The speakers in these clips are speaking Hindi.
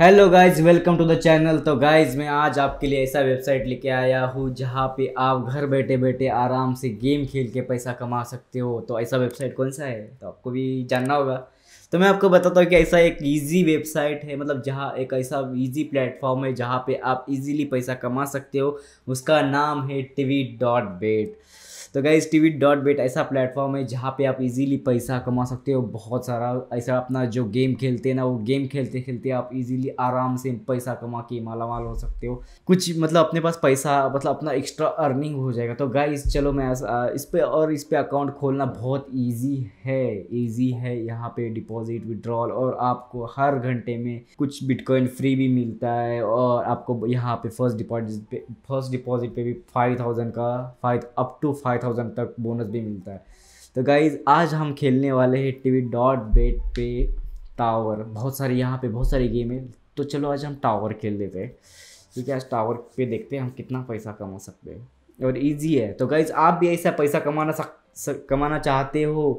Hello guys welcome to the channel तो गाइज मैं आज आपके लिए ऐसा वेबसाइट लेके आया हूँ जहाँ पे आप घर बैठे बैठे आराम से गेम खेल के पैसा कमा सकते हो तो ऐसा वेबसाइट कौन सा है तो आपको भी जानना होगा तो मैं आपको बताता हूँ कि ऐसा एक ईजी वेबसाइट है मतलब जहाँ एक ऐसा ईजी प्लेटफॉर्म है जहाँ पे आप इजीली पैसा कमा सकते हो उसका नाम है टीवी डॉट बेट तो गाइज टी डॉट बेट ऐसा प्लेटफॉर्म है जहाँ पे आप इजीली पैसा कमा सकते हो बहुत सारा ऐसा अपना जो गेम खेलते हैं ना वो गेम खेलते खेलते आप इजीली आराम से पैसा कमा के माला माल हो सकते हो कुछ मतलब अपने पास पैसा मतलब अपना एक्स्ट्रा अर्निंग हो जाएगा तो गाइज चलो मैं इस पर और इस पर अकाउंट खोलना बहुत ईजी है ईजी है यहाँ पे डिपॉजिट डिपॉजिट विड्रॉल और आपको हर घंटे में कुछ बिटकॉइन फ्री भी मिलता है और आपको यहाँ पे फर्स्ट डिपॉजिट पे फर्स्ट डिपॉजिट पे भी फाइव थाउजेंड का five up to five thousand तक बोनस भी मिलता है तो गाइज आज हम खेलने वाले हैं टी वी डॉट बेट पे टावर बहुत सारे यहाँ पे बहुत सारी गेम है तो चलो आज हम टावर खेल लेते हैं क्योंकि आज टावर पे देखते हैं हम कितना पैसा कमा सकते हैं और इजी है तो गाइज आप भी ऐसा पैसा कमाना सक, सक कमाना चाहते हो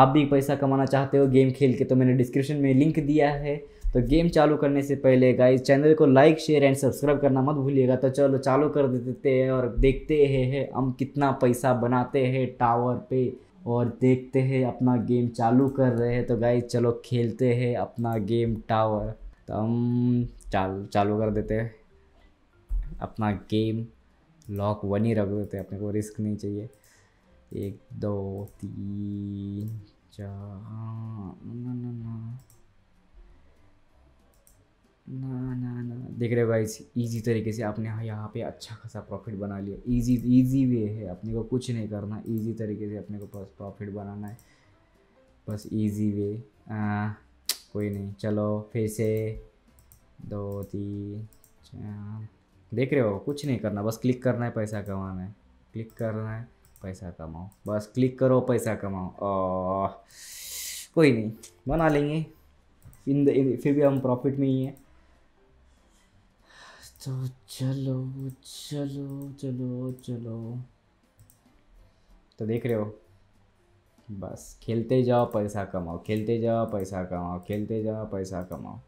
आप भी पैसा कमाना चाहते हो गेम खेल के तो मैंने डिस्क्रिप्शन में लिंक दिया है तो गेम चालू करने से पहले गाइस चैनल को लाइक शेयर एंड सब्सक्राइब करना मत भूलिएगा तो चलो चालू कर देते हैं और देखते हैं हम कितना पैसा बनाते हैं टावर पे और देखते हैं अपना गेम चालू कर रहे हैं तो गाइस चलो खेलते हैं अपना गेम टावर तो हम चाल चालू कर देते हैं अपना गेम लॉक वन ही रख देते हैं अपने को रिस्क नहीं चाहिए एक दो तीन चार ना ना ना देख रहे भाई इजी तरीके से आपने यहाँ पे अच्छा खासा प्रॉफिट बना लिया इजी इजी वे है अपने को कुछ नहीं करना इजी तरीके से अपने को बस प्रॉफिट बनाना है बस इजी वे आ, कोई नहीं चलो फिर से दो तीन चार देख रहे हो कुछ नहीं करना बस क्लिक करना है पैसा कमाना है क्लिक करना है पैसा कमाओ बस क्लिक करो पैसा कमाओ कोई नहीं बना लेंगे इन, द फिर भी हम प्रॉफिट में ही हैं तो चलो चलो चलो चलो तो देख रहे हो बस खेलते जाओ पैसा कमाओ खेलते जाओ पैसा कमाओ खेलते जाओ पैसा कमाओ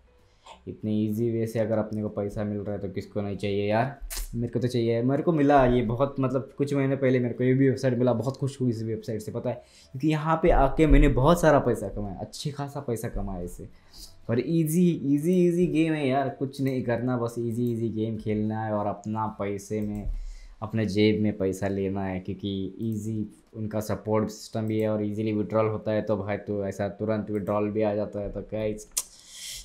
इतने इजी वे से अगर अपने को पैसा मिल रहा है तो किसको नहीं चाहिए यार मेरे को तो चाहिए मेरे को मिला ये बहुत मतलब कुछ महीने पहले मेरे को ये भी वेबसाइट मिला बहुत खुश हुई इस वेबसाइट से पता है क्योंकि यहाँ पे आके मैंने बहुत सारा पैसा कमाया अच्छे खासा पैसा कमाया इसे और इजी इजी इजी गेम है यार कुछ नहीं करना बस इजी इजी गेम खेलना है और अपना पैसे में अपने जेब में पैसा लेना है क्योंकि इजी उनका सपोर्ट सिस्टम भी है और इजीली विड्रॉल होता है तो भाई तो ऐसा तुरंत विड्रॉल भी आ जाता है तो क्या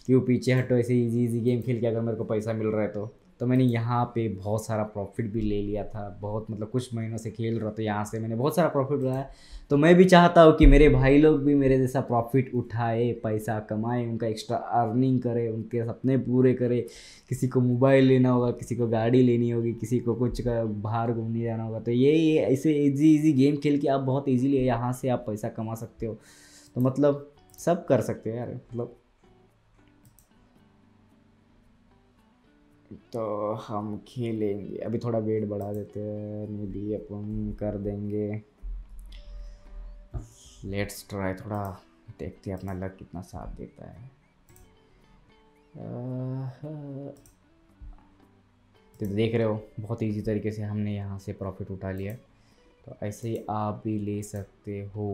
कि वो पीछे हटो ऐसे इजी इजी गेम खेल के अगर मेरे को पैसा मिल रहा है तो तो मैंने यहाँ पे बहुत सारा प्रॉफिट भी ले लिया था बहुत मतलब कुछ महीनों से खेल रहा था यहाँ से मैंने बहुत सारा प्रॉफिट उठाया तो मैं भी चाहता हूँ कि मेरे भाई लोग भी मेरे जैसा प्रॉफिट उठाए पैसा कमाए उनका एक्स्ट्रा अर्निंग करे उनके सपने पूरे करे किसी को मोबाइल लेना होगा किसी को गाड़ी लेनी होगी किसी को कुछ का बाहर घूमने जाना होगा तो ये ऐसे ईजी ईजी गेम खेल के आप बहुत ईजीली यहाँ से आप पैसा कमा सकते हो तो मतलब सब कर सकते हो यार मतलब तो हम खेलेंगे अभी थोड़ा वेट बढ़ा देते हैं मे बी अपन कर देंगे लेट्स ट्राई थोड़ा देखते हैं अपना लक कितना साथ देता है तो देख रहे हो बहुत इजी तरीके से हमने यहाँ से प्रॉफिट उठा लिया तो ऐसे ही आप भी ले सकते हो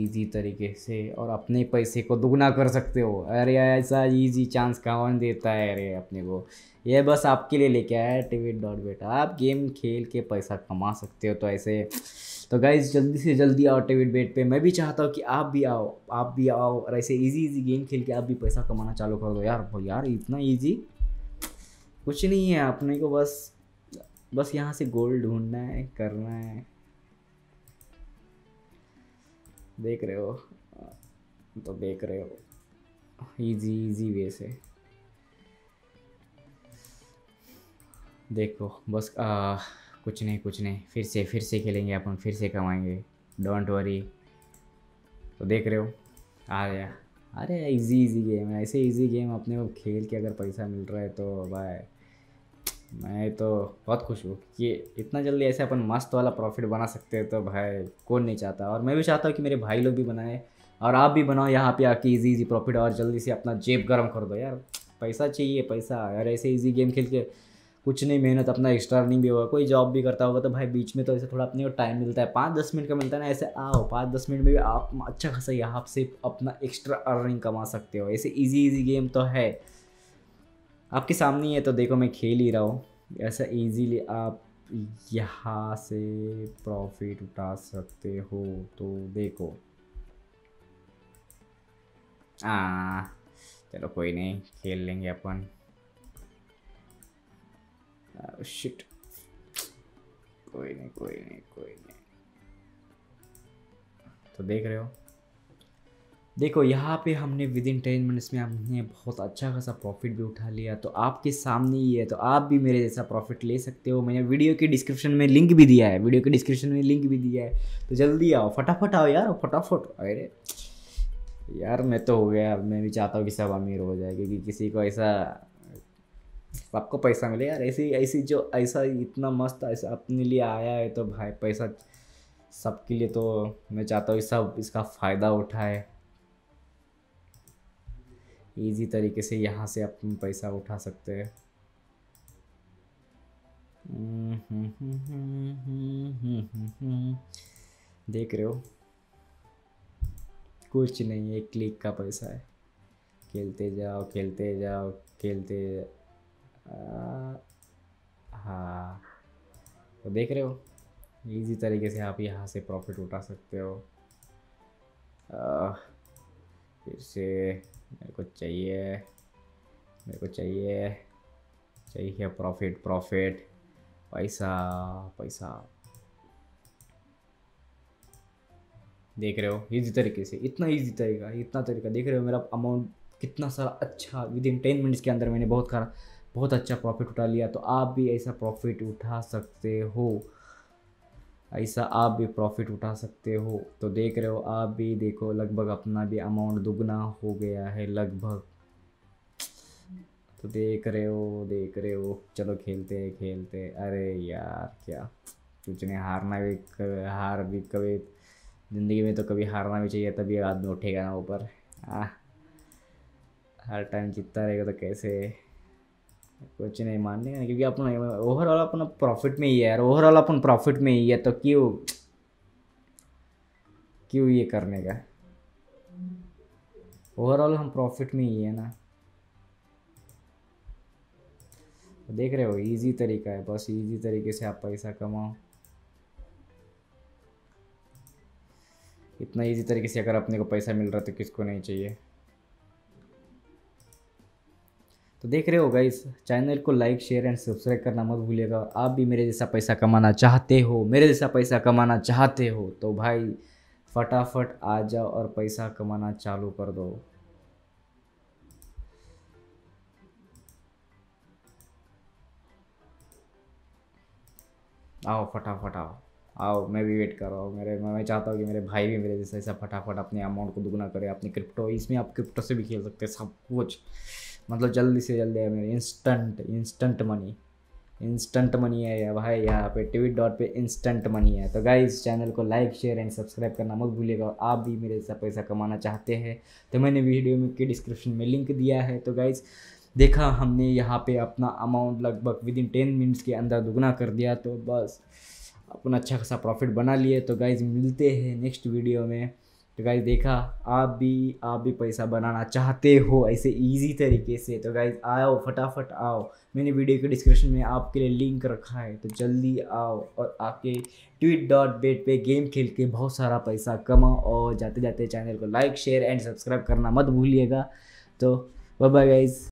ईजी तरीके से और अपने पैसे को दुगना कर सकते हो अरे ऐसा ईजी चांस कौन देता है अरे अपने को ये बस आपके लिए लेके आया है टिविट डॉट बेट आप गेम खेल के पैसा कमा सकते हो तो ऐसे तो गाइज जल्दी से जल्दी आओ टिविट बेट पे मैं भी चाहता हूँ कि आप भी आओ आप भी आओ और ऐसे ईजी ईजी गेम खेल के आप भी पैसा कमाना चालू कर दो यार यार इतना ईजी कुछ नहीं है अपने को बस बस यहाँ से गोल्ड ढूंढना है करना है देख रहे हो तो देख रहे हो इजी इजी वे से देखो बस आ, कुछ नहीं कुछ नहीं फिर से फिर से खेलेंगे अपन फिर से कमाएंगे डोंट वरी तो देख रहे हो आ गया अरे इजी इजी गेम है ऐसे इजी गेम अपने को खेल के अगर पैसा मिल रहा है तो भाई मैं तो बहुत खुश हूँ कि इतना जल्दी ऐसे अपन मस्त वाला प्रॉफिट बना सकते हैं तो भाई कौन नहीं चाहता और मैं भी चाहता हूँ कि मेरे भाई लोग भी बनाए और आप भी बनाओ यहाँ पे आके इजी इजी प्रॉफिट और जल्दी से अपना जेब गर्म कर दो यार पैसा चाहिए पैसा यार ऐसे इजी गेम खेल के कुछ नहीं मेहनत अपना एक्स्ट्रा अर्निंग भी होगा कोई जॉब भी करता होगा तो भाई बीच में तो ऐसे थोड़ा अपने को टाइम मिलता है पाँच दस मिनट का मिलता है ना ऐसे आओ पाँच दस मिनट में भी आप अच्छा खासा यहाँ से अपना एक्स्ट्रा अर्निंग कमा सकते हो ऐसे इजी इजी गेम तो है आपके सामने ही है तो देखो मैं खेल ही रहा हूँ ऐसा इजीली आप यहाँ से प्रॉफिट उठा सकते हो तो देखो आ चलो कोई नहीं खेल लेंगे अपन शिट कोई नहीं कोई नहीं कोई नहीं तो देख रहे हो देखो यहाँ पे हमने विद इन टेन मिनट्स में हमने बहुत अच्छा खासा प्रॉफिट भी उठा लिया तो आपके सामने ही है तो आप भी मेरे जैसा प्रॉफिट ले सकते हो मैंने वीडियो के डिस्क्रिप्शन में लिंक भी दिया है वीडियो के डिस्क्रिप्शन में लिंक भी दिया है तो जल्दी आओ फटाफट आओ यार फटाफट अरे यार मैं तो हो गया मैं भी चाहता हूँ कि सब अमीर हो जाए क्योंकि किसी को ऐसा आपको पैसा मिले यार ऐसी ऐसी जो ऐसा इतना मस्त ऐसा अपने लिए आया है तो भाई पैसा सबके लिए तो मैं चाहता हूँ सब इसका फ़ायदा उठाए ईजी तरीके से यहाँ से आप पैसा उठा सकते हैं देख रहे हो कुछ नहीं है क्लिक का पैसा है खेलते जाओ खेलते जाओ खेलते जाओ। हाँ तो देख रहे हो इजी तरीके से आप यहाँ से प्रॉफिट उठा सकते हो आ, फिर से मेरे को चाहिए मेरे को चाहिए चाहिए प्रॉफिट प्रॉफिट पैसा पैसा देख रहे हो इजी तरीके से इतना इजी तरीका इतना तरीका देख रहे हो मेरा अमाउंट कितना सारा अच्छा विद इन टेन मिनट्स के अंदर मैंने बहुत खरा बहुत अच्छा प्रॉफिट उठा लिया तो आप भी ऐसा प्रॉफिट उठा सकते हो ऐसा आप भी प्रॉफिट उठा सकते हो तो देख रहे हो आप भी देखो लगभग अपना भी अमाउंट दुगना हो गया है लगभग तो देख रहे हो देख रहे हो चलो खेलते हैं खेलते हैं अरे यार क्या कुछ नहीं हारना भी कभी हार भी कभी ज़िंदगी में तो कभी हारना भी चाहिए तभी आदमी उठेगा ना ऊपर हर टाइम जीतता रहेगा तो कैसे कुछ नहीं मानने का क्योंकि अपन ओवरऑल अपन प्रॉफिट में ही है यार ओवरऑल अपन प्रॉफिट में ही है तो क्यों क्यों ये करने का ओवरऑल हम प्रॉफिट में ही है ना देख रहे हो इजी तरीका है बस इजी तरीके से आप पैसा कमाओ इतना इजी तरीके से अगर अपने को पैसा मिल रहा तो किसको नहीं चाहिए तो देख रहे हो गई चैनल को लाइक शेयर एंड सब्सक्राइब करना मत भूलिएगा आप भी मेरे जैसा पैसा कमाना चाहते हो मेरे जैसा पैसा कमाना चाहते हो तो भाई फटाफट आ जाओ और पैसा कमाना चालू कर दो आओ फटाफट आओ आओ मैं भी वेट कर रहा हूँ मेरे मैं चाहता हूँ कि मेरे भाई भी मेरे जैसा ऐसा फटाफट अपने अमाउंट को दुगना करे अपने क्रिप्टो इसमें आप क्रिप्टो से भी खेल सकते हैं सब कुछ मतलब जल्दी से जल्दी है मेरे instant instant money instant money है या भाई यहाँ पे ट्विट डॉट पे इंस्टेंट मनी है तो गाइस चैनल को लाइक शेयर एंड सब्सक्राइब करना मत भूलिएगा और आप भी मेरे से पैसा कमाना चाहते हैं तो मैंने वीडियो में के डिस्क्रिप्शन में लिंक दिया है तो गाइज़ देखा हमने यहाँ पे अपना अमाउंट लगभग विद इन टेन मिनट्स के अंदर दुगना कर दिया तो बस अपना अच्छा खासा प्रॉफिट बना लिए तो गाइज़ मिलते हैं नेक्स्ट वीडियो में तो गाइज देखा आप भी आप भी पैसा बनाना चाहते हो ऐसे इजी तरीके से तो गाइज आओ फटाफट आओ मैंने वीडियो के डिस्क्रिप्शन में आपके लिए लिंक रखा है तो जल्दी आओ और आपके ट्वीट डॉट बेट पर गेम खेल के बहुत सारा पैसा कमाओ और जाते जाते चैनल को लाइक शेयर एंड सब्सक्राइब करना मत भूलिएगा तो बाय बाय गाइज़